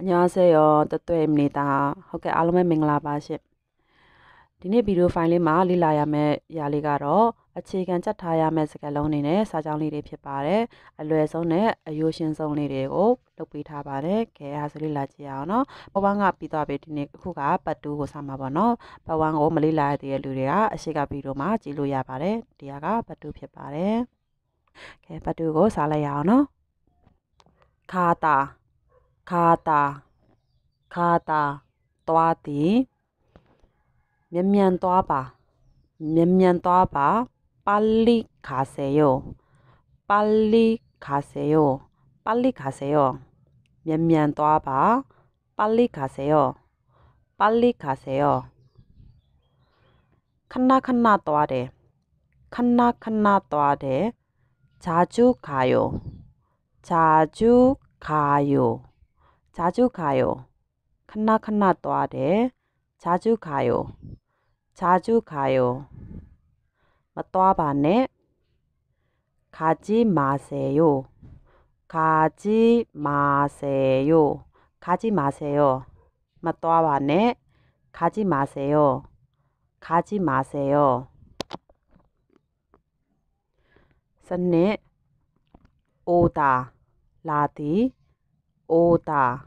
အညာဆဲရောတသွဲမနေတာဟုတ်ကဲ့အားလုံးပဲမင်္ဂလာပါရှင်ဒီနေ့ဗီဒီယိုဖိုင်လေးမှာလေ့လာရမယ့်ရာလေးကတော့အခြေခံချက်ထားရမယ့်စကားလုံးတွေနဲ့စာကြောင်းလေးတွေဖြစ်ပါတယ်အလွယ်ဆုံးနဲ့အယိုးရှင်းဆုံးလေးတွေကိုလုပ်ပေးထားပါတယ်ခဲအားဆိုလေ့လာကြည့်ရအောင်နော်ပဝန်းကပြီးသွားပြီဒီနေ့အခုကပတ်တူးကိုစမှာပါနော်ပဝန်းကိုမလေ့လာရသေးတဲ့လူတွေကအရှိကဗီဒီယိုမှာကြည့်လို့ရပါတယ်ဒီကပတ်တူးဖြစ်ပါတယ်ခဲပတ်တူးကို စားလိုက်ရအောင်နော်ခါတာ 가다 가다 떠디 몇면 떠봐 몇면 떠봐 빨리 가세요 빨리 가세요 빨리 가세요 몇면 떠봐 빨리 가세요 빨리 가세요 칸나 칸나 떠아래 칸나 칸나 떠아래 자주 가요 자주 가요 자주 가요. 칸나칸나 또 아래 자주 가요. 자주 가요. 또아반에 가지 마세요. 가지 마세요. 가지 마세요. 또아반에 가지 마세요. 가지 마세요. 선네 오다 라디 오다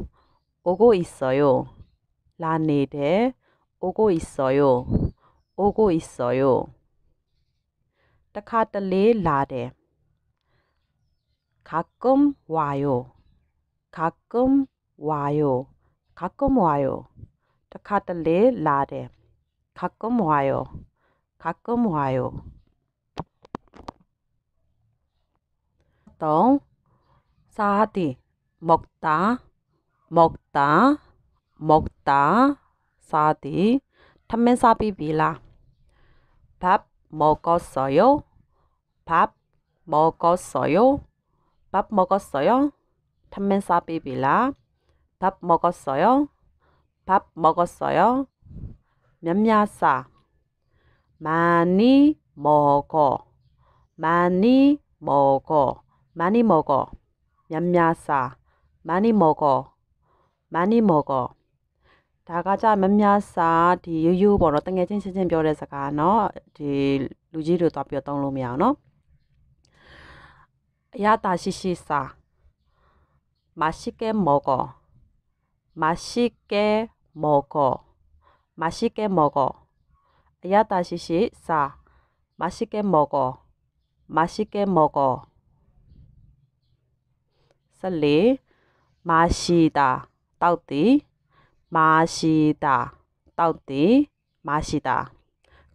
오고 있어요. 라네데 오고 있어요. 오고 있어요. 타카탈레 라데 가끔 와요. 가끔 와요. 가끔 와요. 타카탈레 라데 가끔 와요. 가끔 와요. 또 사디 먹다 먹다, 먹다, 사디, 탐멘사비비라밥 먹었어요? 밥 먹었어요? 밥 먹었어요? 탄멘사비비라. 밥 먹었어요? 밥 먹었어요? 몇몇사 많이 먹어 많이 먹어 많이 먹어 몇몇사 많이 먹어 많이 먹어. 다 가자 몇몇 사, 디 네 유유 번호 땅에 진신진 별에서가 너, 디 네 루지르 또여에로 놈이야 야다 시시사. 맛있게 먹어. 맛있게 먹어. 맛있게 먹어. 야다 시시사. 맛있게 먹어. 맛있게 먹어. 설리 맛시다 따우띠 마시다 따우띠 마시다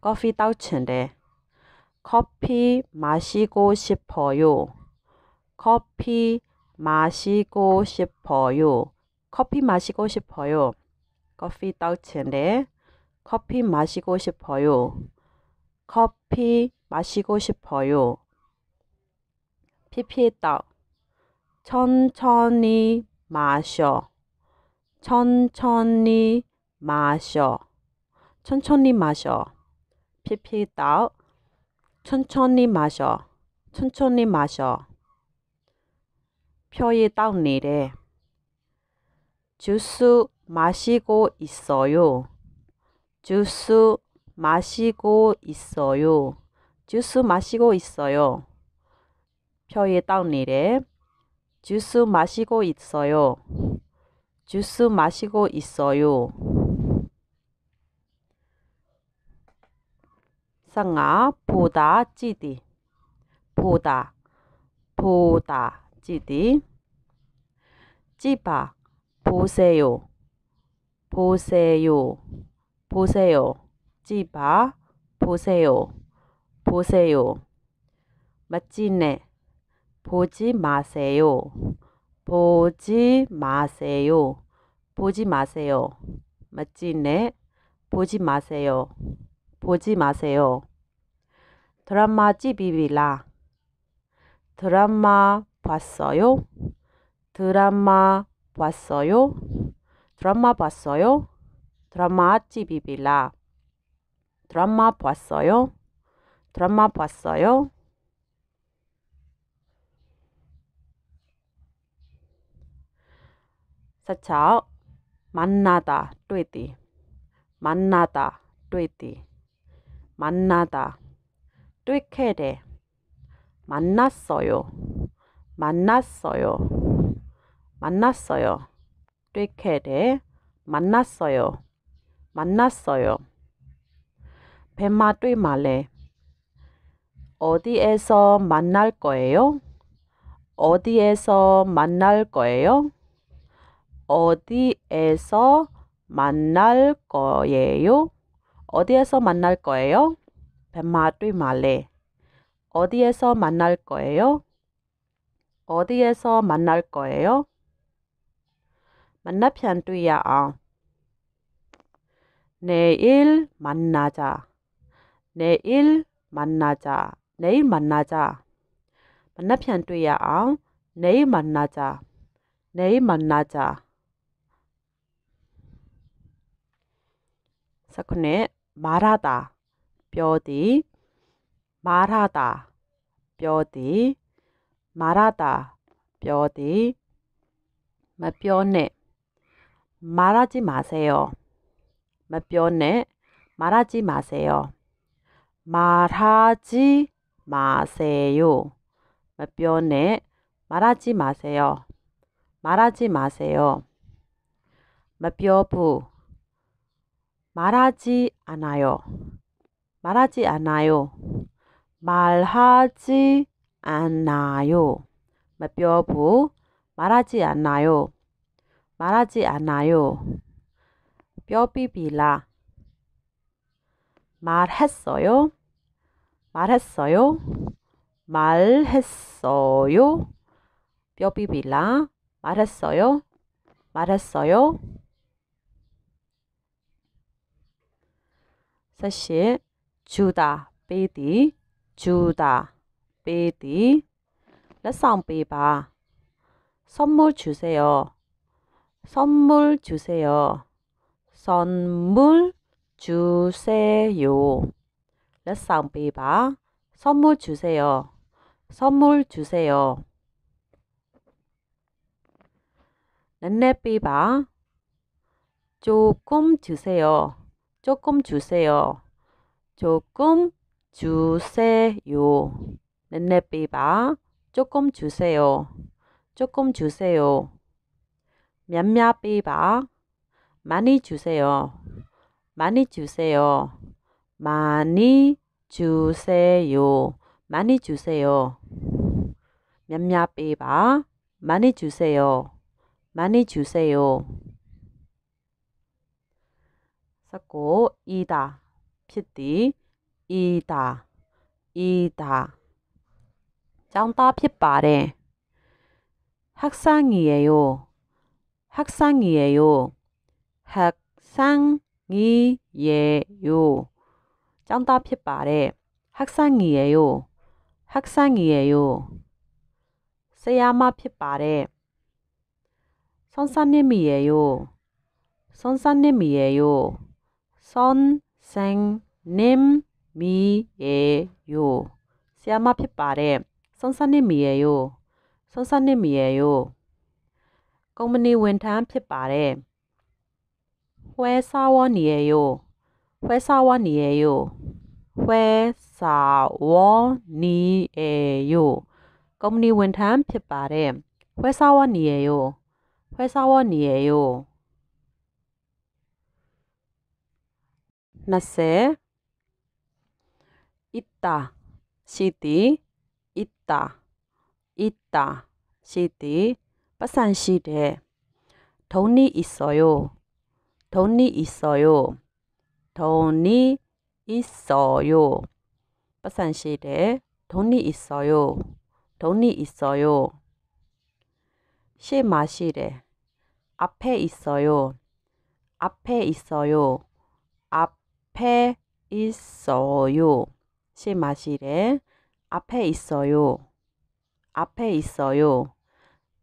커피 따우친데 커피 마시고 싶어요 커피 마시고 싶어요 커피 마시고 싶어요 커피 따우친데 커피 마시고 싶어요 커피 마시고 싶어요 피피에 따 천천히 마셔 천천히 마셔. 천천히 마셔. 피피다오. 천천히 마셔. 천천히 마셔. 표이 다운이래. 주스 마시고 있어요. 주스 마시고 있어요. 주스 마시고 있어요. 표이 다운이래. 주스 마시고 있어요. 주스 마시고 있어요. 상아 보다 찌디 보다 보다 찌디 찌바 보세요 보세요 보세요 찌바 보세요 보세요 마치네 보지 마세요 보지 마세요. 보지 마세요. 맞지? 네. 보지 마세요. 보지 마세요. 드라마 집이라 드라마 봤어요? 드라마 봤어요? 드라마 봤어요? 드라마 집이라 드라마 봤어요? 드라마 봤어요? 자, 만나다, 对的. 만나다, 对的. 만나다, 对캐레. 만났어요. 만났어요. 만났어요. 对캐레. 만났어요. 만났어요. 뱀마 뚜이말레 어디에서 만날 거예요? 어디에서 만날 거예요? 어디에서 만날 거예요? 어디에서 만날 거예요? 뱀마뚜 말레. 어디에서 만날 거예요? 어디에서 만날 거예요? 만나편뚜이야. 내일 만나자. 내일 만나자. 내일 만나자. 만나편뚜이야. 내일 만나자. 내일 만나자. 자, 근데 말하다, 뼈디, 말하다, 뼈디, 말하다, 뼈디, 마 뼈네, 말하지 마세요. 마 뼈네, 말하지 마세요. 말하지 마세요. 마 뼈네, 말하지 마세요. 말하지 마세요. 마 뼈부, 말하지 않아요. 말하지 않아요. 말하지 않아요. 뼈부 말하지 않아요. 말하지 않아요. 뼈비비라 말했어요. 말했어요. 말했어요. 뼈비비라 말했어요. 말했어요. 사실 주다 베디 주다 베디 레상 베바 선물 주세요. 선물 주세요. 선물 주세요. 레상 베바 선물 주세요. 선물 주세요. 넷넷 베바 조금 주세요. 조금 주세요. 조금 주세요. 넷넷비바 조금 주세요. 조금 주세요. 몇몇 비바 많이 주세요. 많이 주세요. 많이 주세요. 많이 주세요. 몇몇 비바 많이 주세요. 많이 주세요. 찾고 이다 피디 이다 이다 장다 핏발에 학상이에요 학상이에요 학상이에요 장다 핏발에 학상이에요 학상이에요 세야마 핏발에 선사님이에요 선사님이에요 선생님이에요. 시아마 핏발에 선사님이에요. 선사님이에요. 꽁무니 웬탄 핏발에 회사원이에요. 회사원이에요. 회사원이에요. 꽁무니 웬탄 핏발에 회사원이에요. 회사원이에요. 나세 있다 시디 있다 있다 시디 빠산 시대 돈이 있어요 돈이 있어요 돈이 있어요 빠산 시대 돈이 있어요 돈이 있어요 시 마시래 앞에 있어요 앞에 있어요 앞 앞에 있어요. 시마시레 앞에 있어요. 앞에 있어요.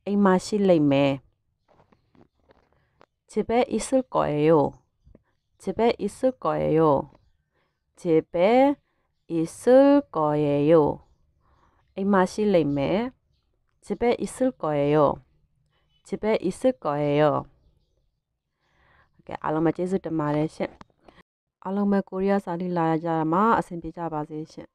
이마실레메 집에 있을 거예요. 집에 있을 거예요. 집에 있을 거예요. 이마실레메 집에 있을 거예요. 집에 있을 거예요. Okay, အားလုံးအားလုံးပဲကိုရီးယားစာလိလာရကြမှာအဆင်ပြေကြပါစေရှင်